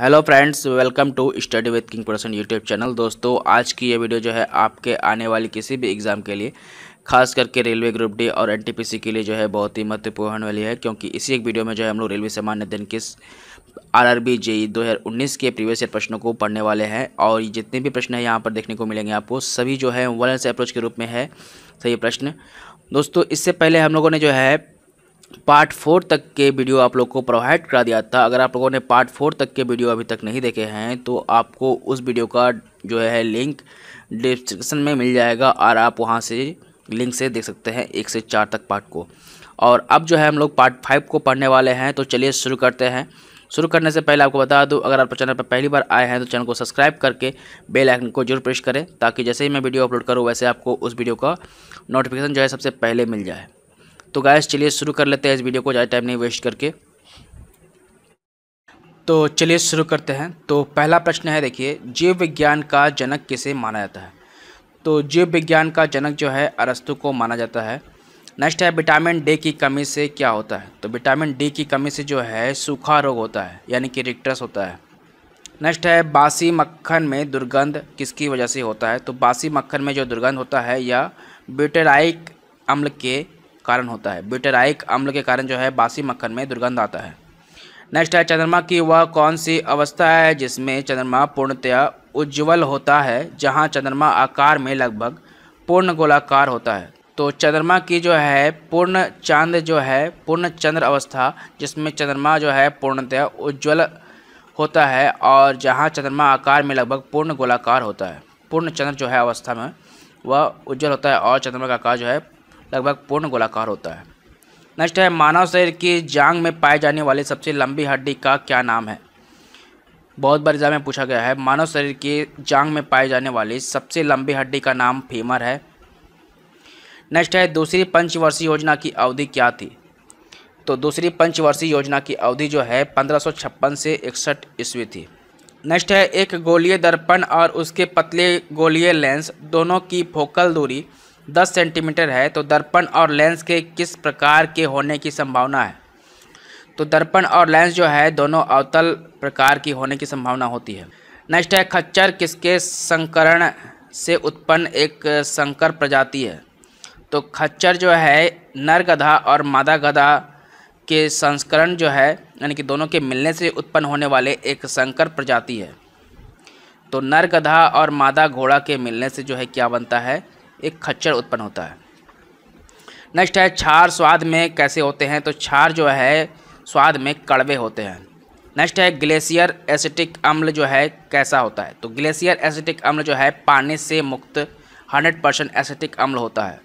hello friends welcome to study with king person YouTube channel दोस्तों आज की ये वीडियो जो है आपके आने वाली किसी भी एग्ज़ाम के लिए खास करके रेलवे ग्रुप डी और एनटीपीसी के लिए जो है बहुत ही महत्वपूर्ण वाली है क्योंकि इसी एक वीडियो में जो है हम लोग रेलवे सामान्य आर के बी जेई उन्नीस के प्रीवियस ईयर प्रश्नों को पढ़ने वाले हैं और जितने भी प्रश्न हैं यहाँ पर देखने को मिलेंगे आपको सभी जो है वन अप्रोच के रूप में है सही प्रश्न दोस्तों इससे पहले हम लोगों ने जो है पार्ट फोर तक के वीडियो आप लोग को प्रोवाइड करा दिया था अगर आप लोगों ने पार्ट फोर तक के वीडियो अभी तक नहीं देखे हैं तो आपको उस वीडियो का जो है लिंक डिस्क्रिप्शन में मिल जाएगा और आप वहाँ से लिंक से देख सकते हैं एक से चार तक पार्ट को और अब जो है हम लोग पार्ट फाइव को पढ़ने वाले हैं तो चलिए शुरू करते हैं शुरू करने से पहले आपको बता दूँ अगर आप चैनल पर पहली बार आए हैं तो चैनल को सब्सक्राइब करके बेल आइकन को जरूर प्रेस करें ताकि जैसे ही मैं वीडियो अपलोड करूँ वैसे आपको उस वीडियो का नोटिफिकेशन जो है सबसे पहले मिल जाए तो गैस चलिए शुरू कर लेते हैं इस वीडियो को ज़्यादा टाइम नहीं वेस्ट करके तो चलिए शुरू करते हैं तो पहला प्रश्न है देखिए जीव विज्ञान का जनक किसे माना जाता है तो जीव विज्ञान का जनक जो है अरस्तु को माना जाता है नेक्स्ट है विटामिन डी की कमी से क्या होता है तो विटामिन डी की कमी से जो है सूखा रोग होता है यानी कि रिक्टस होता है नेक्स्ट है बासी मक्खन में दुर्गंध किसकी वजह से होता है तो बासी मक्खन में जो दुर्गंध होता है या ब्यूटेराइक अम्ल के कारण होता है ब्यूटेराइक अम्ल के कारण जो है बासी मक्खन में दुर्गंध आता है नेक्स्ट है चंद्रमा की वह कौन सी अवस्था है जिसमें चंद्रमा पूर्णतया उज्ज्वल होता है जहाँ चंद्रमा आकार में लगभग पूर्ण गोलाकार होता है तो चंद्रमा की जो है पूर्ण चांद जो है पूर्ण चंद्र अवस्था जिसमें चंद्रमा जो है पूर्णतया उज्ज्वल होता है और जहाँ चंद्रमा आकार में लगभग पूर्ण गोलाकार होता है पूर्ण चंद्र जो है अवस्था में वह उज्जवल होता है और चंद्रमा का आकार जो है लगभग पूर्ण गोलाकार होता है नेक्स्ट है मानव शरीर की जांग में पाए जाने वाली सबसे लंबी हड्डी का क्या नाम है बहुत बार एग्जाम में पूछा गया है मानव शरीर की जांग में पाए जाने वाली सबसे लंबी हड्डी का नाम फीमर है नेक्स्ट है दूसरी पंचवर्षीय योजना की अवधि क्या थी तो दूसरी पंचवर्षीय योजना की अवधि जो है पंद्रह से इकसठ ईस्वी थी नेक्स्ट है एक गोलीय दर्पण और उसके पतले गोलीय लेंस दोनों की फोकल दूरी दस सेंटीमीटर है तो दर्पण और लेंस के किस प्रकार के होने की संभावना है तो दर्पण और लेंस जो है दोनों अवतल प्रकार की होने की संभावना होती है नेक्स्ट है खच्चर किसके संकरण से उत्पन्न एक संकर प्रजाति है तो खच्चर जो है नर गधा और मादा गधा के संस्करण जो है यानी कि दोनों के मिलने से उत्पन्न होने वाले एक संकर प्रजाति है तो नर गधा और मादा घोड़ा के मिलने से जो है क्या बनता है एक खच्चर उत्पन्न होता है नेक्स्ट है छार स्वाद में कैसे होते हैं तो छार जो है स्वाद में कड़वे होते हैं नेक्स्ट है ग्लेशियर एसिटिक अम्ल जो है कैसा होता है तो ग्लेशियर एसिटिक अम्ल जो है पानी से मुक्त 100 परसेंट एसिटिक अम्ल होता है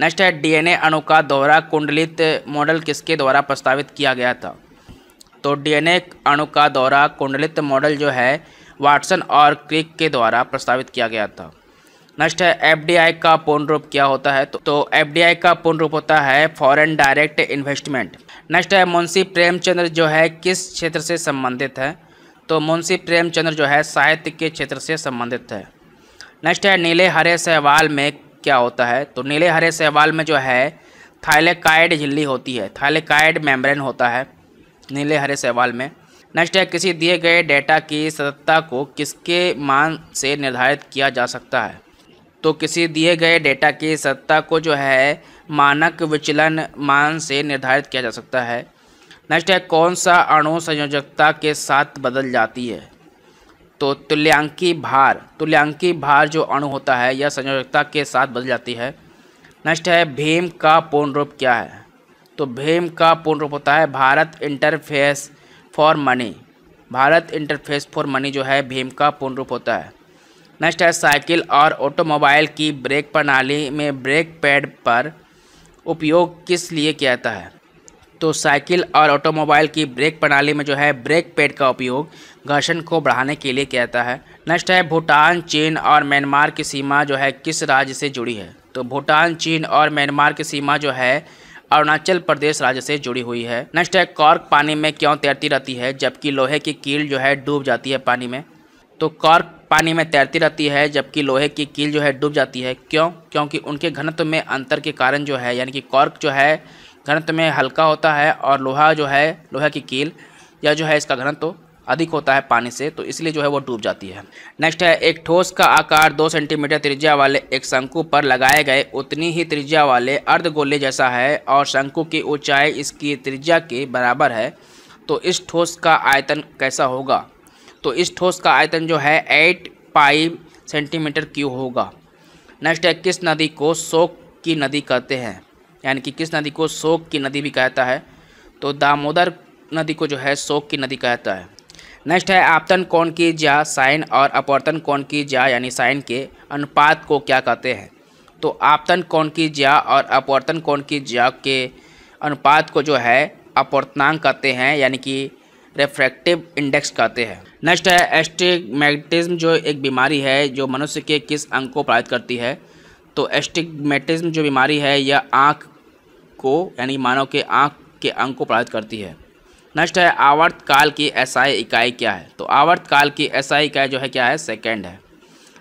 नेक्स्ट है डीएनए अणु का दोहरा कुंडलित मॉडल किसके द्वारा प्रस्तावित किया गया था तो डीएनए अणु का दोहरा कुंडलित मॉडल जो है वाटसन और क्रिक के द्वारा प्रस्तावित किया गया था नेक्स्ट है एफ का पूर्ण रूप क्या होता है तो, तो एफडीआई का पूर्ण रूप होता है फॉरेन डायरेक्ट इन्वेस्टमेंट नेक्स्ट है मुंशी प्रेमचंद्र जो है किस क्षेत्र से संबंधित है तो मुंशी प्रेमचंद्र जो है साहित्य के क्षेत्र से संबंधित है नेक्स्ट है नीले हरे सहवाल में क्या होता है तो नीले हरे सहवाल में जो है थाइलेकाइड झिल्ली होती है थाइलेकाइड मेम्ब्रेन होता है नीले हरे सहवाल में नेक्स्ट है किसी दिए गए डेटा की सततता को किसके मान से निर्धारित किया जा सकता है तो किसी दिए गए डेटा की सत्ता को जो है मानक विचलन मान से निर्धारित किया जा सकता है नेक्स्ट है कौन सा अणु संयोजकता के साथ बदल जाती है तो तुल्यांकी भार तुल्यांकी भार जो अणु होता है यह संयोजकता के साथ बदल जाती है नेक्स्ट है भीम का पूर्ण रूप क्या है तो भीम का पूर्ण रूप होता है Bharat interface for money Bharat interface for money जो है भीम का पूर्ण रूप होता है नेक्स्ट है साइकिल और ऑटोमोबाइल की ब्रेक प्रणाली में ब्रेक पैड पर उपयोग किस लिए किया जाता है तो साइकिल और ऑटोमोबाइल की ब्रेक प्रणाली में जो है ब्रेक पैड का उपयोग घर्षण को बढ़ाने के लिए किया जाता है नेक्स्ट है भूटान चीन और म्यांमार की सीमा जो है किस राज्य से जुड़ी है तो भूटान चीन और म्यांमार की सीमा जो है अरुणाचल प्रदेश राज्य से जुड़ी हुई है नेक्स्ट है कॉर्क पानी में क्यों तैरती रहती है जबकि लोहे की कील जो है डूब जाती है पानी में तो कॉर्क पानी में तैरती रहती है जबकि लोहे की कील जो है डूब जाती है क्यों क्योंकि उनके घनत्व में अंतर के कारण जो है यानी कि कॉर्क जो है घनत्व में हल्का होता है और लोहा जो है लोहे की कील या जो है इसका घनत्व अधिक होता है पानी से तो इसलिए जो है वो डूब जाती है नेक्स्ट है एक ठोस का आकार दो सेंटीमीटर त्रिज्या वाले एक शंकु पर लगाए गए उतनी ही त्रिज्या वाले अर्ध गोले जैसा है और शंकु की ऊंचाई इसकी त्रिज्या के बराबर है तो इस ठोस का आयतन कैसा होगा तो इस ठोस का आयतन जो है एट पाई सेंटीमीटर क्यू होगा नेक्स्ट है किस नदी को शोक की नदी कहते हैं यानी कि किस नदी को शोक की नदी भी कहता है तो दामोदर नदी को जो है शोक की नदी कहता है नेक्स्ट है आपतन कौन की जा साइन और अपवर्तन कौन की जा यानी साइन के अनुपात को क्या कहते हैं तो आपतन कौन की जा और अपवर्तन कौन की जा के अनुपात को जो है अपवर्तनांक कहते हैं यानी कि रेफ्रैक्टिव इंडेक्स कहते हैं नेक्स्ट है एस्टिगमेटिज्म जो एक बीमारी है जो मनुष्य के किस अंग को प्रभावित करती है तो एस्टिगमेटिज्म जो बीमारी है यह आँख को यानी मानव के आँख के अंग को प्रभावित करती है नेक्स्ट है आवर्त काल की एसआई इकाई क्या है तो आवर्त काल की एसआई इकाई जो है क्या है सेकेंड है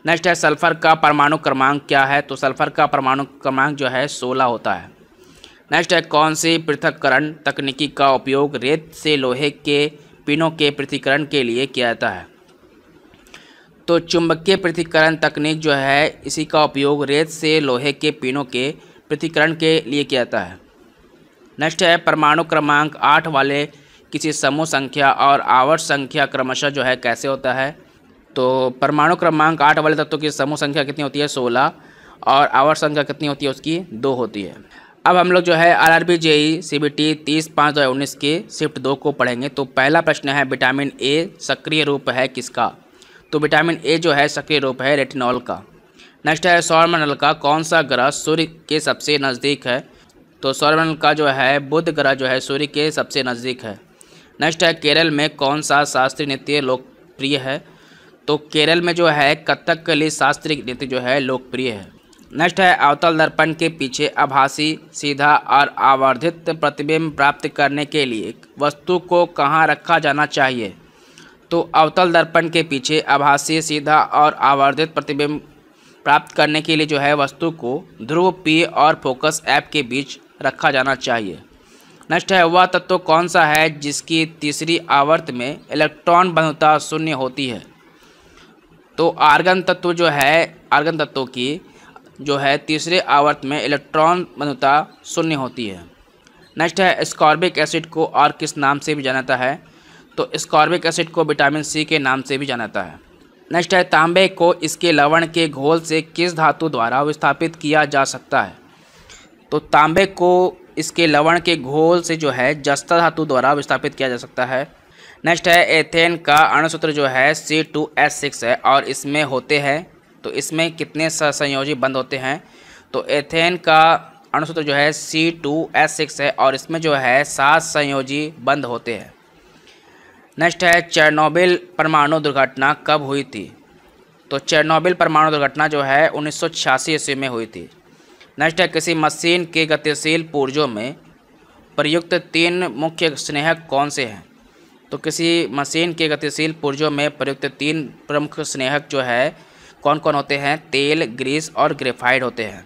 नेक्स्ट है सल्फर का परमाणु क्रमांक क्या है तो सल्फर का परमाणु क्रमांक जो है सोलह होता है नेक्स्ट है कौन सी पृथककरण तकनीकी का उपयोग रेत से लोहे के पिनों के पृथ्वीकरण के लिए किया जाता है तो चुंबकीय पृथ्वीकरण तकनीक जो है इसी का उपयोग रेत से लोहे के पिनों के पृथ्वीकरण के लिए किया जाता है नेक्स्ट है परमाणु क्रमांक आठ वाले किसी समूह संख्या और आवर्त संख्या क्रमशः जो है कैसे होता है तो परमाणु क्रमांक आठ वाले तत्वों की समूह संख्या कितनी होती है सोलह और आवर्त संख्या कितनी होती है उसकी दो होती है अब हम लोग जो है R R B J E C B T तीस पाँच दो हज़ार उन्नीस के शिफ्ट दो को पढ़ेंगे तो पहला प्रश्न है विटामिन ए सक्रिय रूप है किसका तो विटामिन ए जो है सक्रिय रूप है रेटिनॉल का नेक्स्ट है सौरमंडल का कौन सा ग्रह सूर्य के सबसे नज़दीक है तो सौरमंडल का जो है बुध ग्रह जो है सूर्य के सबसे नज़दीक है नेक्स्ट है केरल में कौन सा शास्त्रीय नृत्य लोकप्रिय है तो केरल में जो है कथक के लिए शास्त्रीय नृत्य जो है लोकप्रिय है नेक्स्ट है अवतल दर्पण के पीछे आभासी सीधा और आवर्धित प्रतिबिंब प्राप्त करने के लिए वस्तु को कहाँ रखा जाना चाहिए तो अवतल दर्पण के पीछे आभासी सीधा और आवर्धित प्रतिबिंब प्राप्त करने के लिए जो है वस्तु को ध्रुव पी और फोकस ऐप के बीच रखा जाना चाहिए नेक्स्ट है वह तत्व कौन सा है जिसकी तीसरी आवर्त में इलेक्ट्रॉन बनता शून्य होती है तो आर्गन तत्व जो है आर्गन तत्व की जो है तीसरे आवर्त में इलेक्ट्रॉन बंधुता शून्य होती है नेक्स्ट है स्कॉर्बिक एसिड को और किस नाम से भी जानाता है तो स्कॉर्बिक एसिड को विटामिन सी के नाम से भी जानाता है नेक्स्ट है तांबे को इसके लवण के घोल से किस धातु द्वारा विस्थापित किया जा सकता है तो तांबे को इसके लवण के घोल से जो है जस्ता धातु द्वारा विस्थापित किया जा सकता है नेक्स्ट है एथेन का अणुसूत्र जो है सी टू एस सिक्स है और इसमें होते हैं तो इसमें कितने संयोजी बंद होते हैं तो एथेन का अणुसूत्र जो है सी टू एस सिक्स है और इसमें जो है सात संयोजी बंद होते हैं नेक्स्ट है चेरनोबिल परमाणु दुर्घटना कब हुई थी तो चेरनोबिल परमाणु दुर्घटना जो है उन्नीस सौ ईस्वी में हुई थी नेक्स्ट है किसी मशीन के गतिशील पूर्जों में प्रयुक्त तीन मुख्य स्नेहक कौन से हैं तो किसी मशीन के गतिशील पुर्जों में प्रयुक्त तीन प्रमुख स्नेहक जो है कौन कौन होते हैं तेल ग्रीस और ग्रेफाइड होते हैं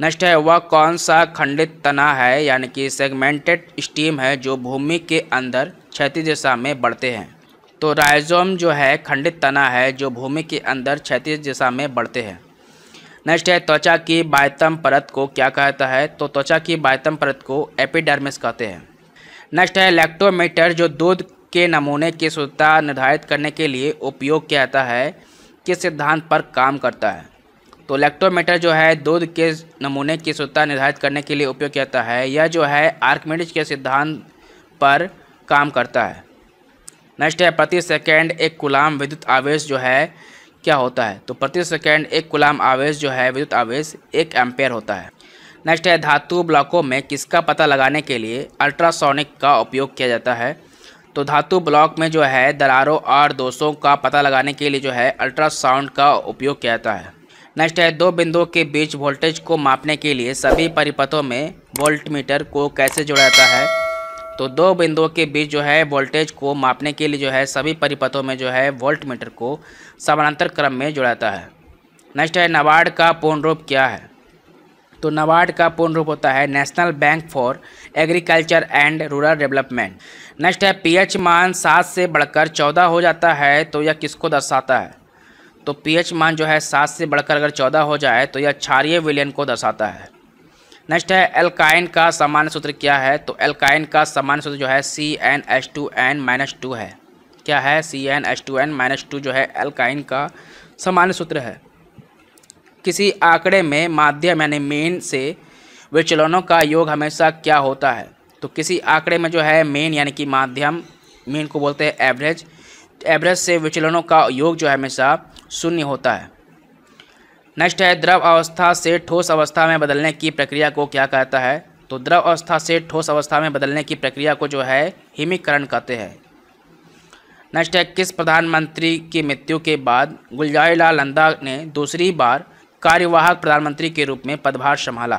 नेक्स्ट है वह कौन सा खंडित तना है यानी कि सेगमेंटेड स्टीम है जो भूमि के अंदर क्षैतिज दिशा में बढ़ते हैं तो राइजोम जो है खंडित तना है जो भूमि के अंदर क्षैतिज दिशा में बढ़ते हैं नेक्स्ट है त्वचा की बायतम परत को क्या कहता है तो त्वचा की बायतम परत को एपिडर्मिस कहते हैं नेक्स्ट है लैक्टोमीटर जो दूध के नमूने की शुद्धता निर्धारित करने के लिए उपयोग किया जाता है के सिद्धांत पर काम करता है तो लैक्टोमीटर जो है दूध के नमूने की शुद्धता निर्धारित करने के लिए उपयोग किया है यह जो है आर्कमेडिज के सिद्धांत पर काम करता है नेक्स्ट है प्रति सेकेंड एक गुलाम विद्युत आवेश जो है क्या होता है तो प्रति सेकेंड एक गुलाम आवेश जो है विद्युत आवेश एक एम्पेयर होता है नेक्स्ट है धातु ब्लॉकों में किसका पता लगाने के लिए अल्ट्रासोनिक का उपयोग किया जाता है तो धातु ब्लॉक में जो है दरारों और दोषों का पता लगाने के लिए जो है अल्ट्रासाउंड का उपयोग किया जाता है नेक्स्ट है दो बिंदुओं के बीच वोल्टेज को मापने के लिए सभी परिपथों में वोल्टमीटर को कैसे जोड़ा जाता है तो दो बिंदुओं के बीच जो है वोल्टेज को मापने के लिए जो है सभी परिपथों में जो है वोल्टमीटर को समानांतर क्रम में जोड़ा जाता है नेक्स्ट है नाबार्ड का पूर्ण रूप क्या है तो नाबार्ड का पूर्ण रूप होता है national bank for agriculture and rural development next है पीएच मान सात से बढ़कर चौदह हो जाता है तो यह किसको दर्शाता है तो पीएच मान जो है सात से बढ़कर अगर चौदह हो जाए तो यह क्षारिय विलियन को दर्शाता है नेक्स्ट है एल्काइन का सामान्य सूत्र क्या है तो एल्काइन का सामान्य सूत्र जो है C N H two N minus two है क्या है C N H two N minus two जो है एल्काइन का सामान्य सूत्र है किसी आंकड़े में माध्यम यानी मेन से विचलनों का योग हमेशा क्या होता है तो किसी आंकड़े में जो है मेन यानी कि माध्यम मेन को बोलते हैं एवरेज एवरेज तो से विचलनों का योग जो है हमेशा शून्य होता है नेक्स्ट है द्रव अवस्था से ठोस अवस्था में बदलने की प्रक्रिया को क्या कहता है तो द्रव अवस्था से ठोस अवस्था में बदलने की प्रक्रिया को जो है हिमीकरण कहते हैं नेक्स्ट है किस प्रधानमंत्री की मृत्यु के बाद गुलजारी लाल नंदा ने दूसरी बार कार्यवाहक प्रधानमंत्री के रूप में पदभार संभाला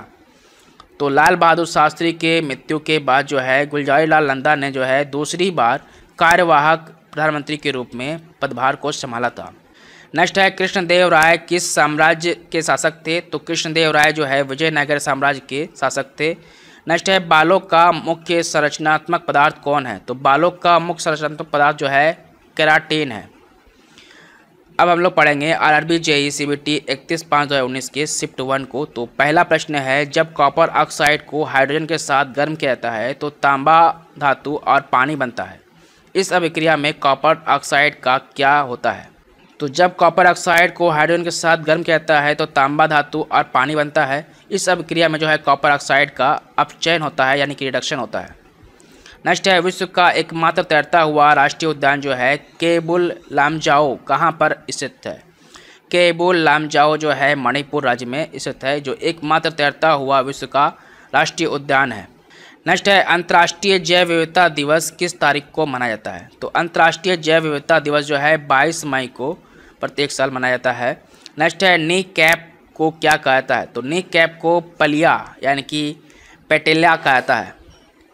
तो लाल बहादुर शास्त्री के मृत्यु के बाद जो है गुलजारी लाल नंदा ने जो है दूसरी बार कार्यवाहक प्रधानमंत्री के रूप में पदभार को संभाला था नेक्स्ट है कृष्णदेव राय किस साम्राज्य के शासक थे तो कृष्णदेव राय जो है विजयनगर साम्राज्य के शासक थे नेक्स्ट है बालों का मुख्य संरचनात्मक पदार्थ कौन है तो बालों का मुख्य संरचनात्मक पदार्थ जो है कैराटीन है अब हम लोग पढ़ेंगे R R B J E C B T इकतीस पाँच दो हज़ार उन्नीस के शिफ्ट वन को तो पहला प्रश्न है जब कॉपर ऑक्साइड को हाइड्रोजन के साथ गर्म किया जाता है तो तांबा धातु और पानी बनता है इस अभिक्रिया में कॉपर ऑक्साइड का क्या होता है तो जब कॉपर ऑक्साइड को हाइड्रोजन के साथ गर्म किया जाता है तो तांबा धातु और पानी बनता है इस अभिक्रिया में जो है कॉपर ऑक्साइड का अपचयन होता है यानी कि रिडक्शन होता है नेक्स्ट है विश्व का एकमात्र तैरता हुआ राष्ट्रीय उद्यान जो है केबुल लामजाओ कहाँ पर स्थित है केबुल लामजाओ जो है मणिपुर राज्य में स्थित है जो एकमात्र तैरता हुआ विश्व का राष्ट्रीय उद्यान है नेक्स्ट है अंतर्राष्ट्रीय जैव विविधता दिवस किस तारीख को मनाया जाता है तो अंतर्राष्ट्रीय जैव विविधता दिवस जो है 22 मई को प्रत्येक साल मनाया जाता है नेक्स्ट है नी कैप को क्या कहा जाता है तो नी कैप को पलिया यानी कि पेटेलिया कहा जाता है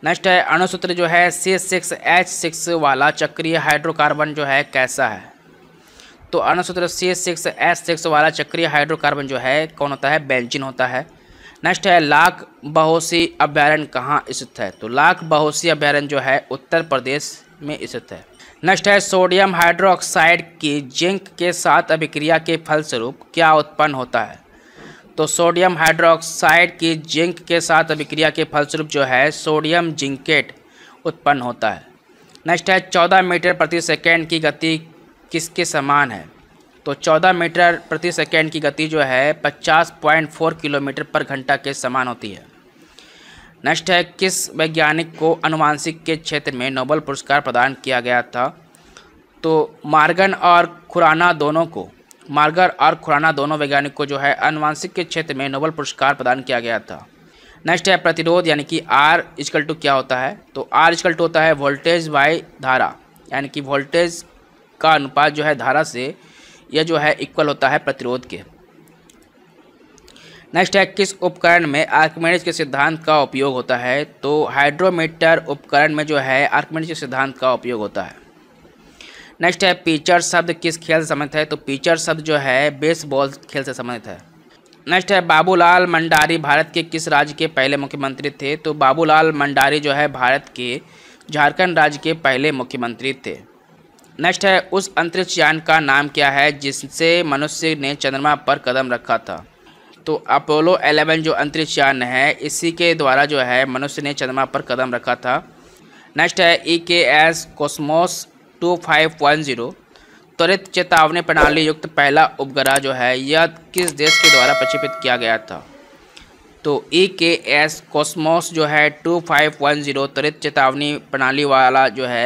नेक्स्ट है अणुसूत्र जो है सी सिक्स एच सिक्स वाला चक्रीय हाइड्रोकार्बन जो है कैसा है तो अणुसूत्र सी सिक्स एच सिक्स वाला चक्रीय हाइड्रोकार्बन जो है कौन होता है बेंजिन होता है नेक्स्ट है लाख बहोसी अभ्यारण्य कहाँ स्थित है तो लाख बहोसी अभ्यारण्य जो है उत्तर प्रदेश में स्थित है नेक्स्ट है सोडियम हाइड्रोक्साइड की जिंक के साथ अभिक्रिया के फलस्वरूप क्या उत्पन्न होता है तो सोडियम हाइड्रोक्साइड की जिंक के साथ अभिक्रिया के फलस्वरूप जो है सोडियम जिंकेट उत्पन्न होता है नेक्स्ट है चौदह मीटर प्रति सेकेंड की गति किसके समान है तो 14 मीटर प्रति सेकेंड की गति जो है 50.4 किलोमीटर पर घंटा के समान होती है नेक्स्ट है किस वैज्ञानिक को अनुवांशिक के क्षेत्र में नोबल पुरस्कार प्रदान किया गया था तो मार्गन और खुराना दोनों को मार्गर और खुराना दोनों वैज्ञानिक को जो है अनुवांशिक के क्षेत्र में नोबल पुरस्कार प्रदान किया गया था नेक्स्ट है प्रतिरोध यानी कि आर इजकल टू क्या होता है तो आर इजकल टू होता है वोल्टेज बाय धारा यानी कि वोल्टेज का अनुपात जो है धारा से यह जो है इक्वल होता है प्रतिरोध के नेक्स्ट है किस उपकरण में आर्कमेडिज के सिद्धांत का उपयोग होता है तो हाइड्रोमीटर उपकरण में जो है आर्कमेडिज के सिद्धांत का उपयोग होता है नेक्स्ट है पिचर शब्द किस खेल से संबंधित है तो पिचर शब्द जो है बेसबॉल खेल से संबंधित है नेक्स्ट है बाबूलाल मंडारी भारत के किस राज्य के पहले मुख्यमंत्री थे तो बाबूलाल मंडारी जो है भारत के झारखंड राज्य के पहले मुख्यमंत्री थे नेक्स्ट है उस अंतरिक्ष यान का नाम क्या है जिससे मनुष्य ने चंद्रमा पर कदम रखा था तो अपोलो 11 जो अंतरिक्ष यान है इसी के द्वारा जो है मनुष्य ने चंद्रमा पर कदम रखा था नेक्स्ट है E K S Kosmos two five one zero त्वरित चेतावनी प्रणाली युक्त पहला उपग्रह जो है यह किस देश के द्वारा प्रक्षेपित किया गया था तो ई के एस कॉस्मोस जो है टू फाइव वन जीरो त्वरित चेतावनी प्रणाली वाला जो है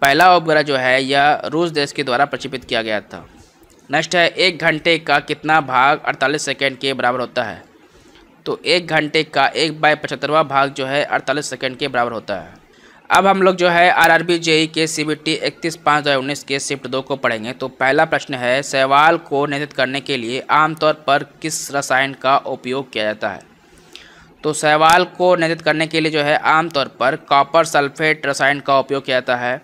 पहला उपग्रह जो है यह रूस देश के द्वारा प्रक्षेपित किया गया था नेक्स्ट है एक घंटे का कितना भाग अड़तालीस सेकेंड के बराबर होता है तो एक घंटे का एक बाय पचहत्तरवा भाग जो है अड़तालीस सेकेंड के बराबर होता है अब हम लोग जो है आर आर बी जेई के सी बी टी इकतीस पाँच दो उन्नीस के शिफ्ट दो को पढ़ेंगे तो पहला प्रश्न है सवाल को नियंत्रित करने के लिए आमतौर पर किस रसायन का उपयोग किया जाता है तो सवाल को नियंत्रित करने के लिए जो है आमतौर पर कॉपर सल्फेट रसायन का उपयोग किया जाता है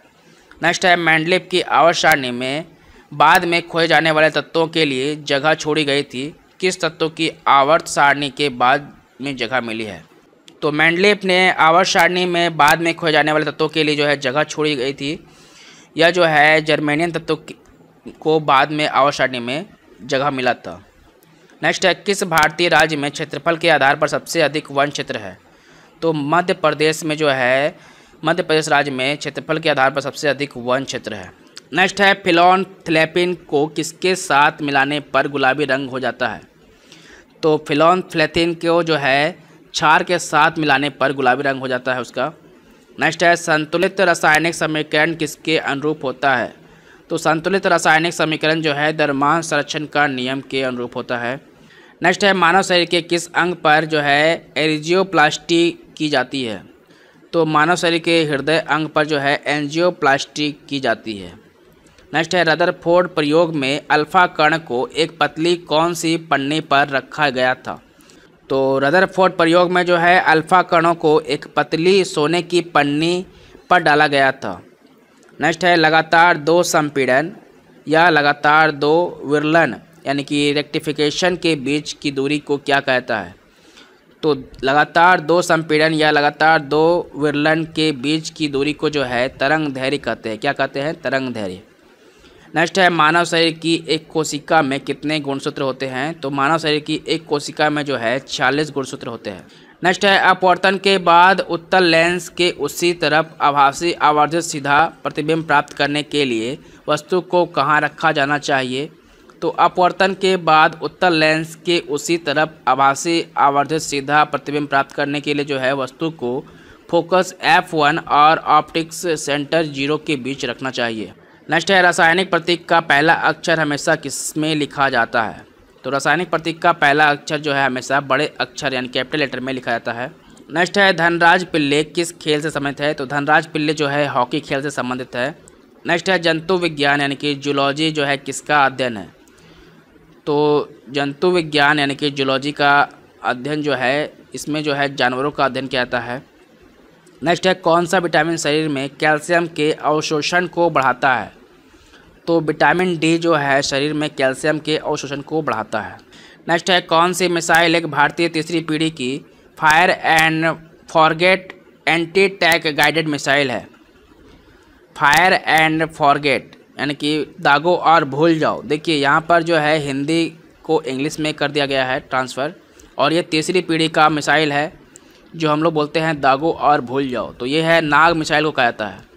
नेक्स्ट है मैंडलिप की आवर्त सारणी में बाद में खोए जाने वाले तत्वों के लिए जगह छोड़ी गई थी किस तत्वों की आवर्त सारणी के बाद में जगह मिली है तो मैंडलेप ने आवर्त सारणी में बाद में खोए जाने वाले तत्वों के लिए जो है जगह छोड़ी गई थी यह जो है जर्मेनियन तत्वों को बाद में आवर्त सारणी में जगह मिला था नेक्स्ट है किस भारतीय राज्य में क्षेत्रफल के आधार पर सबसे अधिक वन क्षेत्र है तो मध्य प्रदेश में जो है मध्य प्रदेश राज्य में क्षेत्रफल के आधार पर सबसे अधिक वन क्षेत्र है नेक्स्ट है फिलोन थलेपिन को किसके साथ मिलाने पर गुलाबी रंग हो जाता है तो फिलोन फ्लैथिन को जो है क्षार के साथ मिलाने पर गुलाबी रंग हो जाता है उसका नेक्स्ट है संतुलित रासायनिक समीकरण किसके अनुरूप होता है तो संतुलित रासायनिक समीकरण जो है दरमान संरक्षण का नियम के अनुरूप होता है नेक्स्ट है मानव शरीर के किस अंग पर जो है एरिजियोप्लास्टी की जाती है तो मानव शरीर के हृदय अंग पर जो है एंजियोप्लास्टी की जाती है नेक्स्ट है रदरफोर्ड प्रयोग में अल्फा कण को एक पतली कौन सी पन्नी पर रखा गया था तो रदरफोर्ड प्रयोग में जो है अल्फ़ा कणों को एक पतली सोने की पन्नी पर डाला गया था नेक्स्ट है लगातार दो संपीड़न या लगातार दो विरलन यानी कि रेक्टिफिकेशन के बीच की दूरी को क्या कहता है तो लगातार दो संपीड़न या लगातार दो विरलन के बीच की दूरी को जो है तरंग धैर्य कहते हैं क्या कहते हैं तरंग धैर्य नेक्स्ट है मानव शरीर की एक कोशिका में कितने गुणसूत्र होते हैं तो मानव शरीर की एक कोशिका में जो है छियालीस गुणसूत्र होते हैं नेक्स्ट है अपवर्तन के बाद उत्तर लेंस के उसी तरफ आभासी आवर्धित सीधा प्रतिबिंब प्राप्त करने के लिए वस्तु को कहाँ रखा जाना चाहिए तो अपवर्तन के बाद उत्तर लेंस के उसी तरफ आभासी आवर्धित सीधा प्रतिबिंब प्राप्त करने के लिए जो है वस्तु को फोकस एफ़ वन और ऑप्टिक्स सेंटर जीरो के बीच रखना चाहिए नेक्स्ट है रासायनिक प्रतीक का पहला अक्षर हमेशा किस में लिखा जाता है तो रासायनिक प्रतीक का पहला अक्षर जो है हमेशा बड़े अक्षर यानी कैपिटल लेटर में लिखा जाता है नेक्स्ट है धनराज पिल्ले किस खेल से संबंधित है तो धनराज पिल्ले जो है हॉकी खेल से संबंधित है नेक्स्ट है जंतु विज्ञान यानी कि जूलॉजी जो है किसका अध्ययन है तो जंतु विज्ञान यानी कि जूलॉजी का अध्ययन जो है इसमें जो है जानवरों का अध्ययन किया जाता है नेक्स्ट है कौन सा विटामिन शरीर में कैल्शियम के अवशोषण को बढ़ाता है तो विटामिन डी जो है शरीर में कैल्शियम के अवशोषण को बढ़ाता है नेक्स्ट है कौन सी मिसाइल एक भारतीय तीसरी पीढ़ी की fire and forget anti tank guided missile है फायर एंड फॉरगेट यानी कि दागो और भूल जाओ देखिए यहाँ पर जो है हिंदी को इंग्लिश में कर दिया गया है ट्रांसफ़र और ये तीसरी पीढ़ी का मिसाइल है जो हम लोग बोलते हैं दागो और भूल जाओ तो ये है नाग मिसाइल को कहा जाता है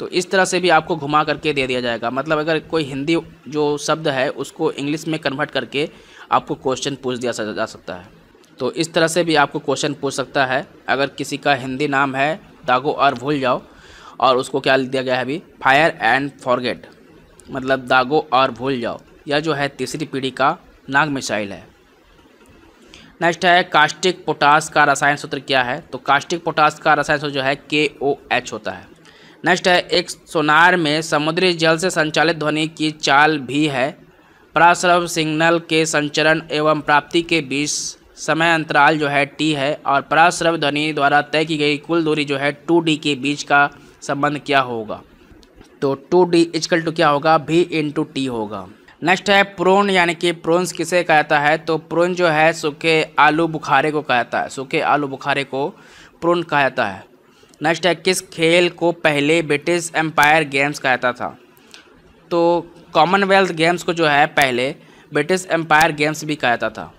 तो इस तरह से भी आपको घुमा करके दे दिया जाएगा मतलब अगर कोई हिंदी जो शब्द है उसको इंग्लिश में कन्वर्ट करके आपको क्वेश्चन पूछ दिया जा सकता है तो इस तरह से भी आपको क्वेश्चन पूछ सकता है अगर किसी का हिंदी नाम है दागो और भूल जाओ और उसको क्या दिया गया है अभी फायर एंड फॉरगेट मतलब दागो और भूल जाओ यह जो है तीसरी पीढ़ी का नाग मिसाइल है नेक्स्ट है कास्टिक पोटास का रसायन सूत्र क्या है तो कास्टिक पोटास का रसायन सूत्र जो है के ओ एच होता है नेक्स्ट है एक सोनार में समुद्री जल से संचालित ध्वनि की चाल भी है प्राश्रव सिग्नल के संचरण एवं प्राप्ति के बीच समय अंतराल जो है टी है और प्राश्रव ध्वनि द्वारा तय की गई कुल दूरी जो है टू डी के बीच का संबंध क्या होगा तो टू डी इजकल टू क्या होगा भी इन टू टी होगा नेक्स्ट है प्रोन यानी कि प्रोन्स किसे कहता है तो प्रोन जो है सूखे आलू बुखारे को कहता है सूखे आलू बुखारे को प्रोन कहा जाता है नेक्स्ट है किस खेल को पहले ब्रिटिश एम्पायर गेम्स कहता था तो कॉमनवेल्थ गेम्स को जो है पहले ब्रिटिश एम्पायर गेम्स भी कहता था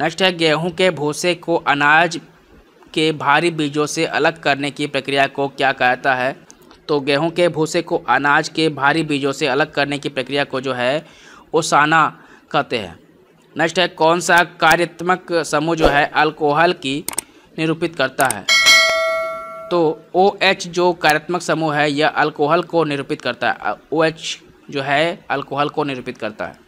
नेक्स्ट है गेहूं के भूसे को अनाज के भारी बीजों से अलग करने की प्रक्रिया को क्या कहता है तो गेहूं के भूसे को अनाज के भारी बीजों से अलग करने की प्रक्रिया को जो है ओसाना कहते हैं नेक्स्ट है कौन सा कार्यात्मक समूह जो है अल्कोहल की निरूपित करता है तो ओ OH जो कार्यात्मक समूह है यह अल्कोहल को निरूपित करता है ओ OH जो है अल्कोहल को निरूपित करता है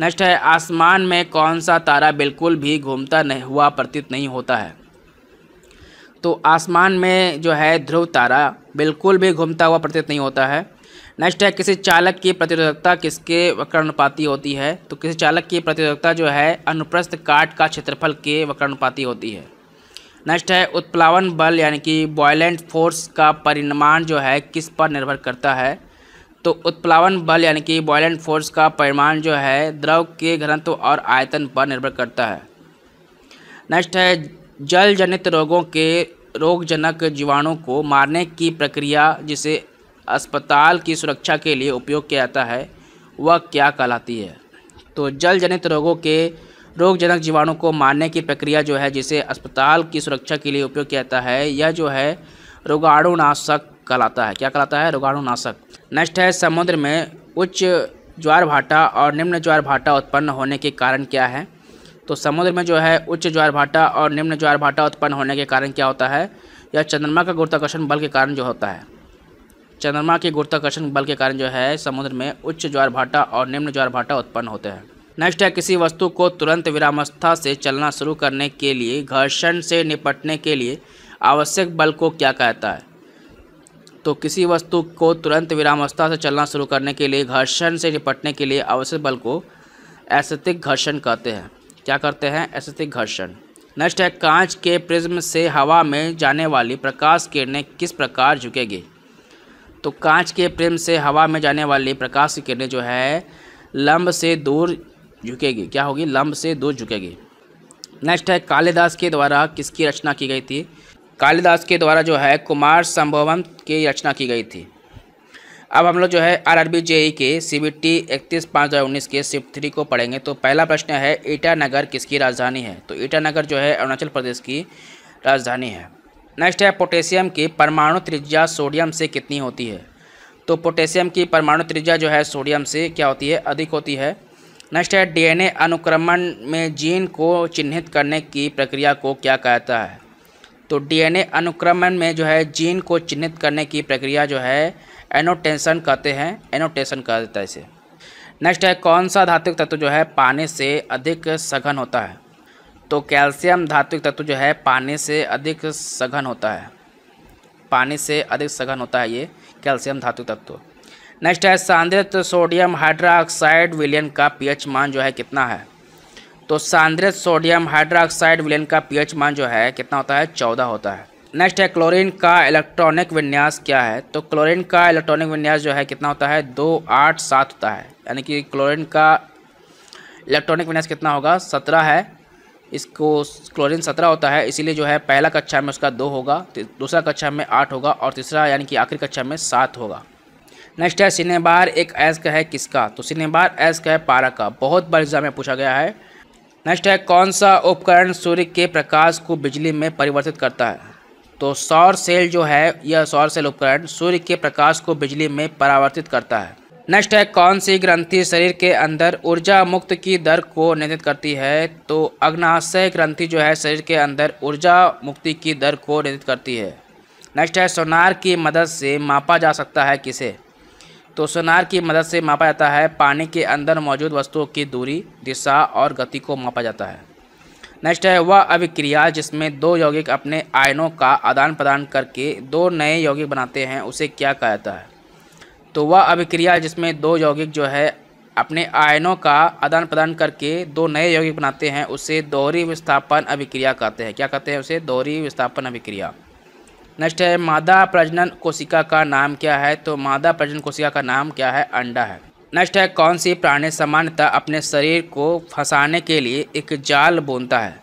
नेक्स्ट है आसमान में कौन सा तारा बिल्कुल भी घूमता नहीं हुआ प्रतीत नहीं होता है तो आसमान में जो है ध्रुव तारा बिल्कुल भी घूमता हुआ प्रतीत नहीं होता है नेक्स्ट है किसी चालक की प्रतिरोधकता किसके वक्रनुपाती होती है तो किसी चालक की प्रतिरोधकता जो है अनुप्रस्थ काट का क्षेत्रफल के वक्रनुपाती होती है नेक्स्ट है उत्प्लावन बल यानी कि बॉयलेंट फोर्स का परिमाण जो है किस पर निर्भर करता है तो उत्प्लावन बल यानी कि बॉयलेंट फोर्स का परिमाण जो है द्रव के घनत्व और आयतन पर निर्भर करता है नेक्स्ट है जल जनित रोगों के रोगजनक जीवाणु को मारने की प्रक्रिया जिसे अस्पताल की सुरक्षा के लिए उपयोग किया जाता है वह क्या कहलाती है तो जल जनित रोगों के रोगजनक जीवाणु को मारने की प्रक्रिया जो है जिसे अस्पताल की सुरक्षा के लिए उपयोग किया जाता है यह जो है रोगाणुनाशक कहलाता है क्या कहलाता है रोगाणुनाशक नेक्स्ट है समुद्र में उच्च ज्वार भाटा और निम्न ज्वार भाटा उत्पन्न होने के कारण क्या है तो समुद्र में जो है उच्च ज्वार भाटा और निम्न ज्वार भाटा उत्पन्न होने के कारण क्या होता है या चंद्रमा का गुरुत्वाकर्षण बल के कारण जो होता है चंद्रमा के गुरुत्वाकर्षण बल के कारण जो है समुद्र में उच्च ज्वार भाटा और निम्न ज्वार भाटा उत्पन्न होते हैं नेक्स्ट है किसी वस्तु को तुरंत विरामस्था से चलना शुरू करने के लिए घर्षण से निपटने के लिए आवश्यक बल को क्या कहता है तो किसी वस्तु को तुरंत विरामस्था से चलना शुरू करने के लिए घर्षण से निपटने के लिए आवश्यक बल को एस्थेटिक घर्षण कहते हैं क्या करते हैं एस्थेटिक घर्षण नेक्स्ट है कांच के प्रिज्म से हवा में जाने वाली प्रकाश किरणें किस प्रकार झुकेगी तो कांच के प्रेम से हवा में जाने वाली प्रकाश की किरणें जो है लंब से दूर झुकेगी क्या होगी लंब से दूर झुकेगी नेक्स्ट है कालिदास के द्वारा किसकी रचना की गई थी कालिदास के द्वारा जो है कुमार संभवम की रचना की गई थी अब हम लोग जो है R R B J E के सी बी टी इकतीस पाँच हज़ार उन्नीस के शिफ्ट थ्री को पढ़ेंगे तो पहला प्रश्न है ईटानगर किसकी राजधानी है तो ईटानगर जो है अरुणाचल प्रदेश की राजधानी है नेक्स्ट है पोटेशियम की परमाणु त्रिज्या सोडियम से कितनी होती है तो पोटेशियम की परमाणु त्रिज्या जो है सोडियम से क्या होती है अधिक होती है नेक्स्ट है डीएनए अनुक्रमण में जीन को चिन्हित करने की प्रक्रिया को क्या कहता है तो डीएनए अनुक्रमण में जो है जीन को चिन्हित करने की प्रक्रिया जो है एनोटेशन कहते हैं एनोटेशन कहा जाता है इसे नेक्स्ट है कौन सा धातु तत्व जो है पानी से अधिक सघन होता है तो कैल्शियम धात्विक तत्व जो है पानी से अधिक सघन होता है पानी से अधिक सघन होता है ये कैल्शियम धातु तत्व नेक्स्ट है सांद्रित सोडियम हाइड्रोक्साइड विलियन का पीएच मान जो है कितना है तो सांद्रित सोडियम हाइड्रोक्साइड विलियन का पीएच मान जो है कितना होता है चौदह होता है नेक्स्ट है क्लोरीन का इलेक्ट्रॉनिक विन्यास क्या है तो क्लोरीन का इलेक्ट्रॉनिक विन्यास जो है कितना होता है दो आठ सात होता है यानी कि क्लोरीन का इलेक्ट्रॉनिक विन्यास कितना होगा सत्रह है इसको क्लोरीन सत्रह होता है इसीलिए जो है पहला कक्षा में उसका दो होगा दूसरा कक्षा में आठ होगा और तीसरा यानी कि आखिरी कक्षा में सात होगा नेक्स्ट है सिनेबार एक एस्क है किसका तो सिनेबार एस्क है पारा का बहुत बार एग्जाम में पूछा गया है नेक्स्ट है कौन सा उपकरण सूर्य के प्रकाश को बिजली में परिवर्तित करता है तो सौर सेल जो है यह सौर सेल उपकरण सूर्य के प्रकाश को बिजली में परावर्तित करता है नेक्स्ट है कौन सी ग्रंथि शरीर के अंदर ऊर्जा मुक्त की दर को नियंत्रित करती है तो अग्नाशय ग्रंथि जो है शरीर के अंदर ऊर्जा मुक्ति की दर को नियंत्रित करती है नेक्स्ट है सोनार की मदद से मापा जा सकता है किसे तो सोनार की मदद से मापा जाता है पानी के अंदर मौजूद वस्तुओं की दूरी दिशा और गति को मापा जाता है नेक्स्ट है वह अभिक्रिया जिसमें दो यौगिक अपने आयनों का आदान प्रदान करके दो नए यौगिक बनाते हैं उसे क्या कहता है तो वह अभिक्रिया जिसमें दो यौगिक जो है अपने आयनों का आदान प्रदान करके दो नए यौगिक बनाते हैं उसे दोहरी विस्थापन अभिक्रिया कहते हैं क्या कहते हैं उसे दोहरी विस्थापन अभिक्रिया नेक्स्ट है मादा प्रजनन कोशिका का नाम क्या है तो मादा प्रजनन कोशिका का नाम क्या है अंडा है नेक्स्ट है कौन सी प्राणी सामान्यतः अपने शरीर को फंसाने के लिए एक जाल बुनता है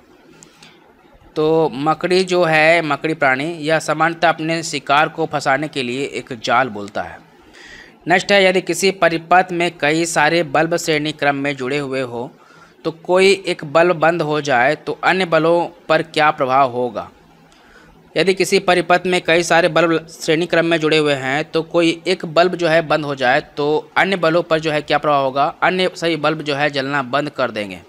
तो मकड़ी जो है मकड़ी प्राणी यह सामान्यतः अपने शिकार को फंसाने के लिए एक जाल बोलता है नेक्स्ट है यदि किसी परिपथ में कई सारे बल्ब श्रेणी क्रम में जुड़े हुए हो तो कोई एक बल्ब बंद हो जाए तो अन्य बलों पर क्या प्रभाव होगा यदि किसी परिपथ में कई सारे बल्ब श्रेणी क्रम में जुड़े हुए हैं तो कोई एक बल्ब जो है बंद हो जाए तो अन्य बलों पर जो है क्या प्रभाव होगा अन्य सभी बल्ब जो है जलना बंद कर देंगे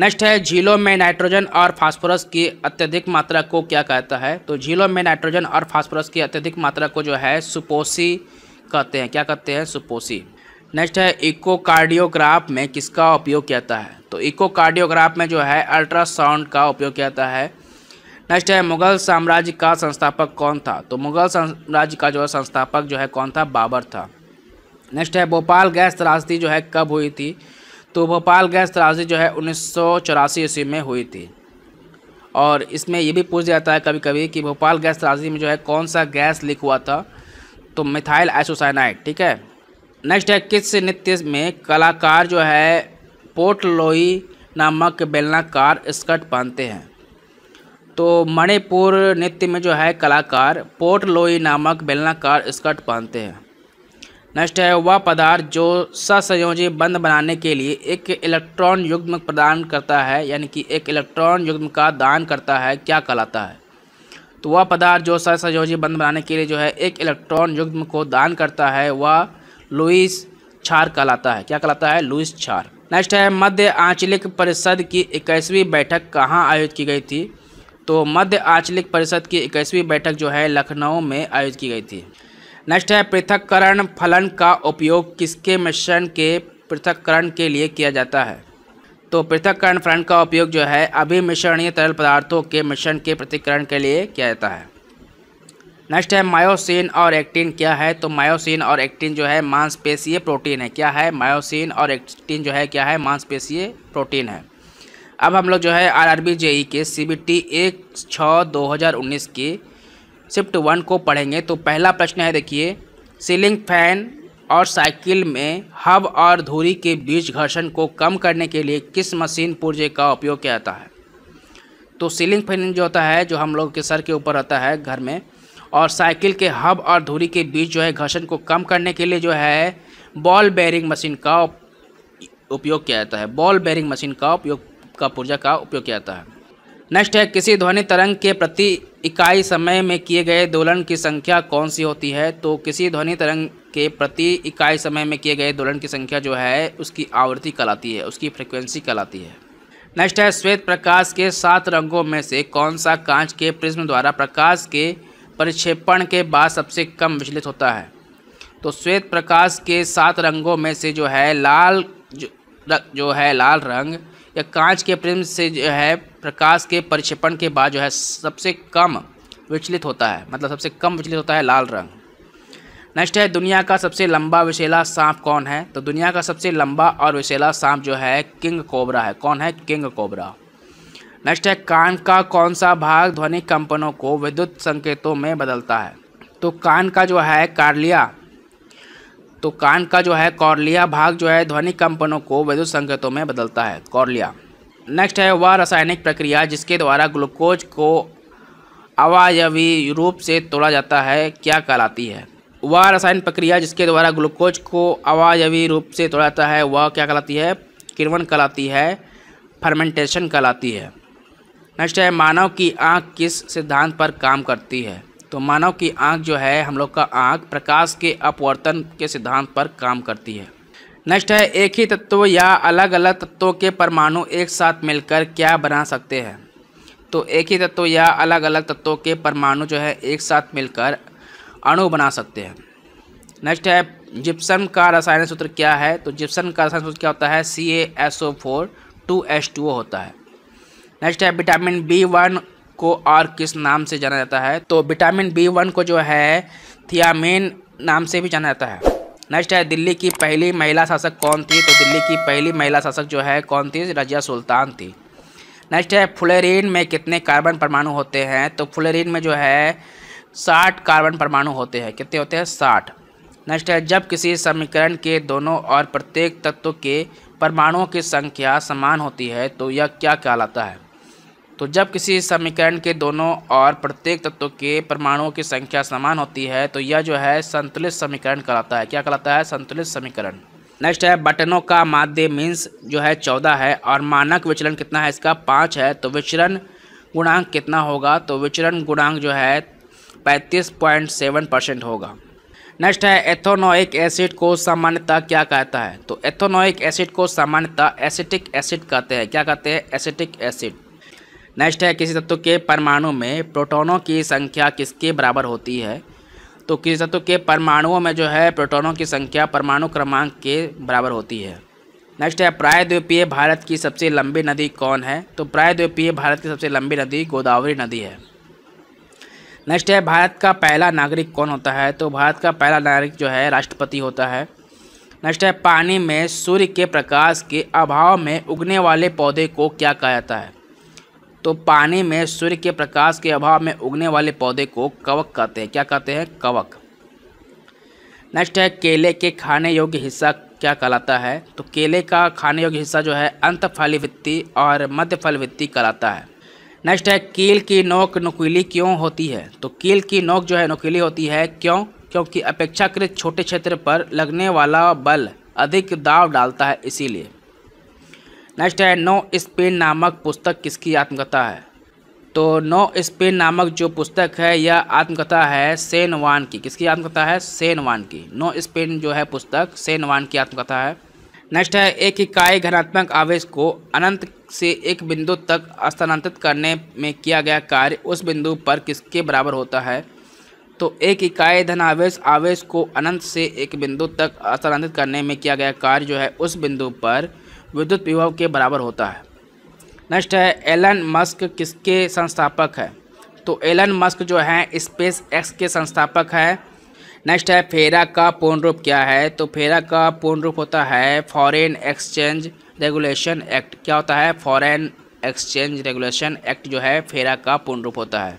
नेक्स्ट है झीलों में नाइट्रोजन और फास्फोरस की अत्यधिक मात्रा को क्या कहता है तो झीलों में नाइट्रोजन और फास्फोरस की अत्यधिक मात्रा को जो है सुपोसी कहते हैं क्या कहते हैं सुपोसी नेक्स्ट है इकोकार्डियोग्राफ में किसका उपयोग किया जाता है तो इकोकार्डियोग्राफ में जो है अल्ट्रासाउंड का उपयोग किया जाता है नेक्स्ट है मुगल साम्राज्य का संस्थापक कौन था तो मुगल साम्राज्य का जो है संस्थापक जो है कौन था बाबर था नेक्स्ट है भोपाल गैस त्रासदी जो है कब हुई थी तो भोपाल गैस त्रासदी जो है उन्नीस ईस्वी में हुई थी और इसमें ये भी पूछ जाता है कभी कभी कि भोपाल गैस त्रासदी में जो है कौन सा गैस लीक हुआ था तो मिथाइल आइसोसाइनाइड ठीक है नेक्स्ट है किस नृत्य में कलाकार जो है पोटलोई नामक बेलनाकार स्कर्ट पहनते हैं तो मणिपुर नृत्य में जो है कलाकार पोटलोई नामक बेलनाकार स्कर्ट पहनते हैं नेक्स्ट है वह पदार्थ जो ससंयोजी बंद बनाने के लिए एक इलेक्ट्रॉन युग्म प्रदान करता है यानी कि एक इलेक्ट्रॉन युग्म का दान करता है क्या कहलाता है तो वह पदार्थ जो सहसयोजी बंध बनाने के लिए जो है एक इलेक्ट्रॉन युग्म को दान करता है वह लुइस छार कहलाता है क्या कहलाता है लुइस छार नेक्स्ट है मध्य आंचलिक परिषद की इक्कीसवीं बैठक कहाँ आयोजित की गई थी तो मध्य आंचलिक परिषद की इक्कीसवीं बैठक जो है लखनऊ में आयोजित की गई थी नेक्स्ट है पृथककरण फलन का उपयोग किसके मिश्रण के पृथककरण के लिए किया जाता है तो पृथककरण फ्रंट का उपयोग जो है अभिमिश्रणीय तरल पदार्थों के मिश्रण के प्रतिकरण के लिए किया जाता है नेक्स्ट है मायोसिन और एक्टिन क्या है तो मायोसिन और एक्टिन जो है मांसपेशीय प्रोटीन है क्या है मायोसिन और एक्टिन जो है क्या है मांसपेशीय प्रोटीन है अब हम लोग जो है आर आर बी जेई के सी बी टी एक छः दो हज़ार उन्नीस की शिफ्ट वन को पढ़ेंगे तो पहला प्रश्न है देखिए सीलिंग फैन और साइकिल में हब और धुरी के बीच घर्षण को कम करने के लिए किस मशीन पुर्जे का उपयोग किया जाता है तो सीलिंग फैन जो होता है जो हम लोग के सर के ऊपर रहता है घर में और साइकिल के हब और धुरी के बीच जो है घर्षण को कम करने के लिए जो है बॉल बेरिंग मशीन का उपयोग किया जाता है बॉल बेरिंग मशीन का उपयोग का पुर्जा का उपयोग किया जाता है नेक्स्ट है किसी ध्वनि तरंग के प्रति इकाई समय में किए गए दोलन की संख्या कौन सी होती है तो किसी ध्वनि तरंग के प्रति इकाई समय में किए गए दोलन की संख्या जो है उसकी आवृत्ति कहलाती है उसकी फ्रिक्वेंसी कहलाती है नेक्स्ट है श्वेत प्रकाश के सात रंगों में से कौन सा कांच के प्रिज्म द्वारा प्रकाश के परिक्षेपण के बाद सबसे कम विचलित होता है तो श्वेत प्रकाश के सात रंगों में से जो है लाल जो, जो है लाल रंग या कांच के प्रिज्म से जो है प्रकाश के परिक्षेपण के बाद जो है सबसे कम विचलित होता है मतलब सबसे कम विचलित होता है लाल रंग नेक्स्ट है दुनिया का सबसे लंबा विशेला सांप कौन है तो दुनिया का सबसे लंबा और विशेला सांप जो है किंग कोबरा है कौन है किंग कोबरा नेक्स्ट है कान का कौन सा भाग ध्वनिक कंपनों को विद्युत संकेतों में बदलता है तो कान का जो है कार्लिया तो कान का जो है कॉर्लिया भाग जो है ध्वनिक कंपनों को विद्युत संकेतों में बदलता है कॉर्लिया नेक्स्ट है वह रासायनिक प्रक्रिया जिसके द्वारा ग्लूकोज को अवायवी रूप से तोड़ा जाता है क्या कहलाती है वह रसायन प्रक्रिया जिसके द्वारा ग्लूकोज को आवाजवी रूप से तोड़ाता है वह क्या कहलाती है किरवन कहलाती है फर्मेंटेशन कहलाती है नेक्स्ट है मानव की आँख किस सिद्धांत पर काम करती है तो मानव की आँख जो है हम लोग का आँख प्रकाश के अपवर्तन के सिद्धांत पर काम करती है नेक्स्ट है एक ही तत्व या अलग अलग तत्वों के परमाणु एक साथ मिलकर क्या बना सकते हैं तो एक ही तत्व या अलग अलग तत्वों के परमाणु जो है एक साथ मिलकर अणु बना सकते हैं नेक्स्ट है जिप्सन का रासायनिक सूत्र क्या है तो जिप्सन का रासायनिक सूत्र क्या होता है C A S O four two S two O होता है नेक्स्ट है विटामिन बी वन को और किस नाम से जाना जाता है तो विटामिन बी वन को जो है थियामिन नाम से भी जाना जाता है नेक्स्ट है दिल्ली की पहली महिला शासक कौन थी तो दिल्ली की पहली महिला शासक जो है कौन थी रजिया सुल्तान थी नेक्स्ट है फुलेरिन में कितने कार्बन परमाणु होते हैं तो फुलेरिन में जो है साठ कार्बन परमाणु होते हैं कितने होते हैं साठ नेक्स्ट है जब किसी समीकरण के दोनों और प्रत्येक तत्व के परमाणुओं की संख्या समान होती है तो यह क्या कहलाता है तो जब किसी समीकरण के दोनों और प्रत्येक तत्व के परमाणुओं की संख्या समान होती है तो यह जो है संतुलित समीकरण कहलाता है क्या कहलाता है संतुलित समीकरण नेक्स्ट है बटनों का माध्य मीन्स जो है चौदह है और मानक विचलन कितना है इसका पाँच है तो विचरण गुणांक कितना होगा तो विचरण गुणांक जो है 35.7 परसेंट होगा नेक्स्ट है एथोनोइक एसिड को सामान्यतः क्या कहता है तो एथोनोइक एसिड को सामान्यतः एसिटिक एसिड कहते हैं क्या कहते हैं एसिटिक एसिड नेक्स्ट है किसी तत्व के परमाणु में प्रोटोनों की संख्या किसके बराबर होती है तो किसी तत्व के परमाणुओं में जो है प्रोटोनों की संख्या परमाणु क्रमांक के बराबर होती है नेक्स्ट है प्रायद्वीपीय भारत की सबसे लंबी नदी कौन है तो प्रायद्वीपीय भारत की सबसे लंबी नदी गोदावरी नदी है नेक्स्ट है भारत का पहला नागरिक कौन होता है तो भारत का पहला नागरिक जो है राष्ट्रपति होता है नेक्स्ट है पानी में सूर्य के प्रकाश के अभाव में उगने वाले पौधे को क्या कहा जाता है तो पानी में सूर्य के प्रकाश के अभाव में उगने वाले पौधे को कवक कहते हैं क्या कहते हैं कवक नेक्स्ट है केले के खाने योग्य हिस्सा क्या कहलाता है तो केले का खाने योग्य हिस्सा जो है अंत वित्ती और मध्य वित्ती कहलाता है नेक्स्ट है कील की नोक नुकीली क्यों होती है तो कील की नोक जो है नुकीली होती है क्यों क्योंकि अपेक्षाकृत छोटे क्षेत्र पर लगने वाला बल अधिक दाव डालता है इसीलिए नेक्स्ट है नो स्पिन नामक पुस्तक किसकी आत्मकथा है तो नो स्पिन नामक जो पुस्तक है यह आत्मकथा है सेन वान की किसकी आत्मकथा है सेन वान की नो स्पिन जो है पुस्तक सेन वान की आत्मकथा है नेक्स्ट है एक इकाई घनात्मक आवेश को अनंत से एक बिंदु तक स्थानांतरित करने में किया गया कार्य उस बिंदु पर किसके बराबर होता है तो एक इकाई धनावेश आवेश को अनंत से एक बिंदु तक स्थानांतरित करने में किया गया कार्य जो है उस बिंदु पर विद्युत विभव के बराबर होता है नेक्स्ट है एलन मस्क किसके संस्थापक है तो एलन मस्क जो है स्पेस एक्स के संस्थापक है नेक्स्ट है फेरा का पूर्ण रूप क्या है तो फेरा का पूर्ण रूप होता है फॉरेन एक्सचेंज रेगुलेशन एक्ट क्या होता है फॉरेन एक्सचेंज रेगुलेशन एक्ट जो है फेरा का पूर्ण रूप होता है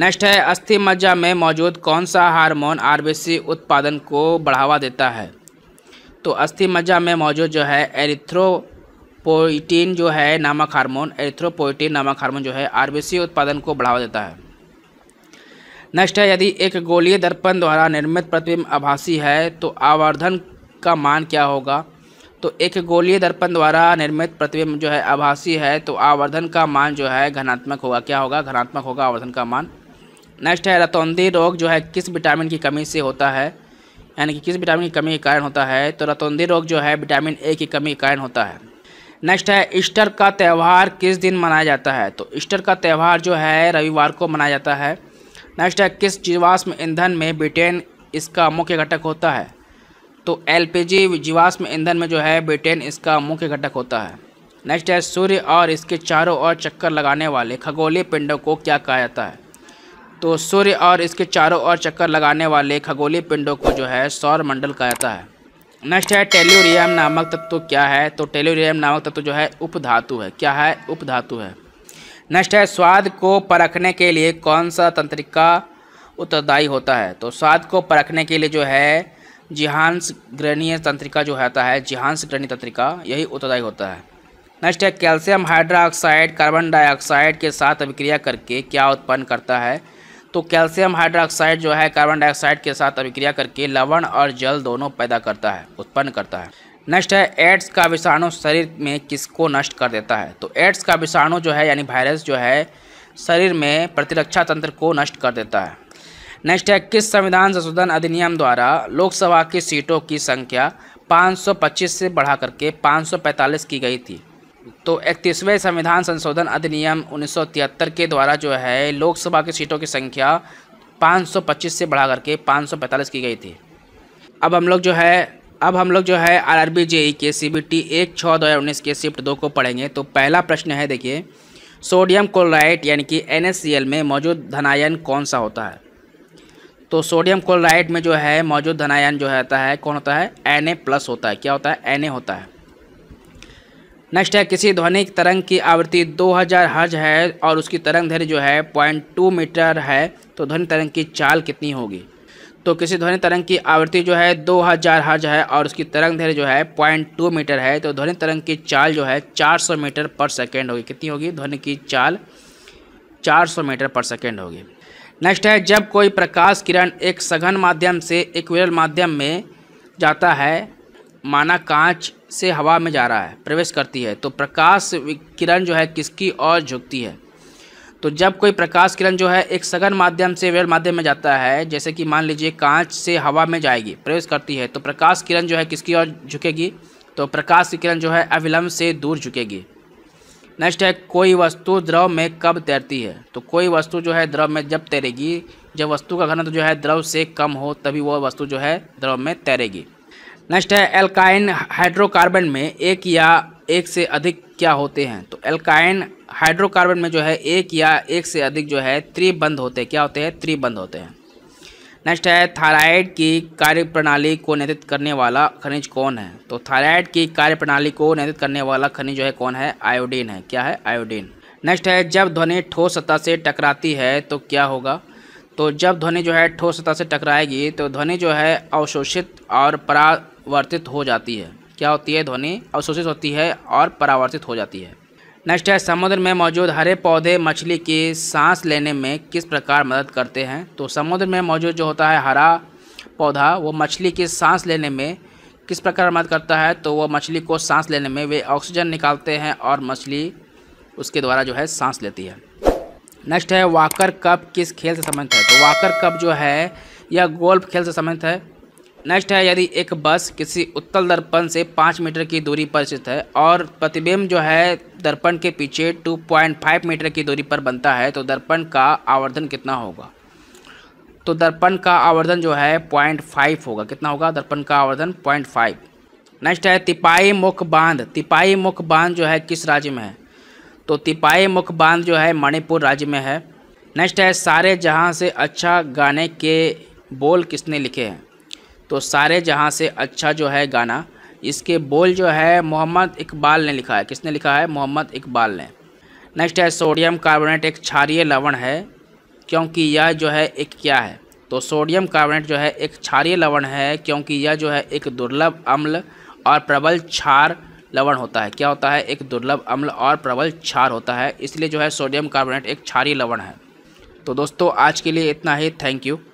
नेक्स्ट है अस्थि मज्जा में मौजूद कौन सा हार्मोन आरबीसी उत्पादन को बढ़ावा देता है तो अस्थि मज्जा में मौजूद जो है एरिथ्रोपोइटिन जो है नामक हार्मोन एरिथ्रोपोइटिन नामक हार्मोन जो है आरबीसी उत्पादन को बढ़ावा देता है नेक्स्ट है यदि एक गोलीय दर्पण द्वारा निर्मित प्रतिबिंब आभासी है तो आवर्धन का मान क्या होगा तो एक गोलीय दर्पण द्वारा निर्मित प्रतिबिंब जो है आभासी है तो आवर्धन का मान जो है घनात्मक होगा क्या होगा घनात्मक होगा आवर्धन का मान नेक्स्ट है रतौंधी रोग जो है किस विटामिन की कमी से होता है यानी कि किस विटामिन की कमी के कारण होता है तो रतौंधी रोग जो है विटामिन ए की कमी के कारण होता है नेक्स्ट है ईस्टर का त्यौहार किस दिन मनाया जाता है तो ईस्टर का त्यौहार जो है रविवार को मनाया जाता है नेक्स्ट है किस जीवाश्म ईंधन में ब्रिटेन इसका मुख्य घटक होता है तो एलपीजी जीवाश्म ईंधन में जो है ब्रिटेन इसका मुख्य घटक होता है नेक्स्ट है सूर्य और इसके चारों ओर चक्कर लगाने वाले खगोलीय पिंडों को क्या कहा जाता है तो सूर्य और इसके चारों ओर चक्कर लगाने वाले खगोलीय पिंडों को जो है सौर मंडल कहा जाता है नेक्स्ट है टेल्यूरियम नामक तत्व क्या है तो टेल्यूरियम नामक तत्व जो है उपधातु है क्या है उपधातु है नेक्स्ट है स्वाद को परखने के लिए कौन सा तंत्रिका उत्तरदायी होता है तो स्वाद को परखने के लिए जो है जिहांस ग्रहणीय तंत्रिका जो होता है जिहांस ग्रहणी तंत्रिका यही उत्तरदायी होता है नेक्स्ट है कैल्शियम हाइड्रोक्साइड कार्बन डाइऑक्साइड के साथ अभिक्रिया करके क्या उत्पन्न करता है तो कैल्शियम हाइड्रोक्साइड जो है कार्बन डाइऑक्साइड के साथ अभिक्रिया करके लवण और जल दोनों पैदा करता है उत्पन्न करता है नेक्स्ट है एड्स का विषाणु शरीर में किसको नष्ट कर देता है तो एड्स का विषाणु जो है यानी वायरस जो है शरीर में प्रतिरक्षा तंत्र को नष्ट कर देता है नेक्स्ट है किस संविधान संशोधन अधिनियम द्वारा लोकसभा की सीटों की संख्या 525 से बढ़ा करके 545 की गई थी तो इकतीसवें संविधान संशोधन अधिनियम उन्नीस के द्वारा जो है लोकसभा की सीटों की संख्या 525 से बढ़ा करके 545 की गई थी अब हम लोग जो है अब हम लोग जो है आर आर बी जेई के सी बी टी एक छः दो हज़ार उन्नीस के शिफ्ट दो को पढ़ेंगे तो पहला प्रश्न है देखिए सोडियम क्लोराइड यानी कि एन एस सी एल में मौजूद धनायन कौन सा होता है तो सोडियम क्लोराइड में जो है मौजूद धनायन जो होता है कौन होता है एन ए प्लस होता है क्या होता है एन ए होता है नेक्स्ट है किसी ध्वनिक तरंग की आवृत्ति 2000 हज है और उसकी तरंग धैर्य जो है पॉइंट टू मीटर है तो ध्वनि तरंग की चाल कितनी होगी तो किसी ध्वनि तरंग की आवृत्ति जो है 2000 हर्ज है और उसकी तरंग धैर्य जो है 0.2 मीटर है तो ध्वनि तरंग की चाल जो है 400 मीटर पर सेकेंड होगी कितनी होगी ध्वनि की चाल 400 मीटर पर सेकेंड होगी नेक्स्ट है जब कोई प्रकाश किरण एक सघन माध्यम से एक विरल माध्यम में जाता है माना कांच से हवा में जा रहा है प्रवेश करती है तो प्रकाश किरण जो है किसकी ओर झुकती है तो जब कोई प्रकाश किरण जो है एक सघन माध्यम से वेल माध्यम में जाता है जैसे कि मान लीजिए कांच से हवा में जाएगी प्रवेश करती है तो प्रकाश किरण जो है किसकी ओर झुकेगी तो प्रकाश किरण जो है अविलंब से दूर झुकेगी नेक्स्ट है कोई वस्तु द्रव में कब तैरती है तो कोई वस्तु जो है द्रव में जब तैरेगी जब वस्तु का घनत्व जो है द्रव से कम हो तभी वह वस्तु जो है द्रव में तैरेगी नेक्स्ट है एल्काइन हाइड्रोकार्बन में एक या एक से अधिक क्या होते हैं तो एल्काइन हाइड्रोकार्बन में जो है एक या एक से अधिक जो है त्रिबंध होते हैं क्या होते हैं त्रिबंध होते हैं नेक्स्ट है थायराइड की कार्य प्रणाली को नियंत्रित करने वाला खनिज कौन है तो थायराइड की कार्य प्रणाली को नियंत्रित करने वाला खनिज जो है कौन है आयोडीन है क्या है आयोडीन नेक्स्ट है जब ध्वनि ठोस सतह से टकराती है तो क्या होगा तो जब ध्वनि जो है ठोस सतह से टकराएगी तो ध्वनि जो है अवशोषित और परावर्तित हो जाती है क्या होती है ध्वनि अवशोषित होती है और परावर्तित हो जाती है नेक्स्ट है समुद्र में मौजूद हरे पौधे मछली की सांस लेने में किस प्रकार मदद करते हैं तो समुद्र में मौजूद जो होता है हरा पौधा वो मछली की सांस लेने में किस प्रकार मदद करता है तो वो मछली को सांस लेने में वे ऑक्सीजन निकालते हैं और मछली उसके द्वारा जो है सांस लेती है नेक्स्ट है वाकर कप किस खेल से संबंधित है तो वाकर कप जो है यह गोल्फ खेल से संबंधित है नेक्स्ट है यदि एक बस किसी उत्तल दर्पण से पाँच मीटर की दूरी पर स्थित है और प्रतिबिंब जो है दर्पण के पीछे 2.5 मीटर की दूरी पर बनता है तो दर्पण का आवर्धन कितना होगा तो दर्पण का आवर्धन जो है पॉइंट फाइव होगा कितना होगा दर्पण का आवर्धन पॉइंट फाइव नेक्स्ट है तिपाही मुख बांध तिपाही मुख बांध जो है किस राज्य में है तो तिपाही मुख बांध जो है मणिपुर राज्य में है नेक्स्ट है सारे जहाँ से अच्छा गाने के बोल किसने लिखे हैं तो सारे जहाँ से अच्छा जो है गाना इसके बोल जो है मोहम्मद इकबाल ने लिखा है किसने लिखा है मोहम्मद इकबाल ने नेक्स्ट है सोडियम कार्बोनेट एक क्षारिय लवण है क्योंकि यह जो है एक क्या है तो सोडियम कार्बोनेट जो है एक क्षारिय लवण है क्योंकि यह जो है एक दुर्लभ अम्ल और प्रबल क्षार लवण होता है क्या होता है एक दुर्लभ अम्ल और प्रबल क्षार होता है इसलिए जो है सोडियम कार्बोनेट एक क्षारीय लवण है तो दोस्तों आज के लिए इतना ही थैंक यू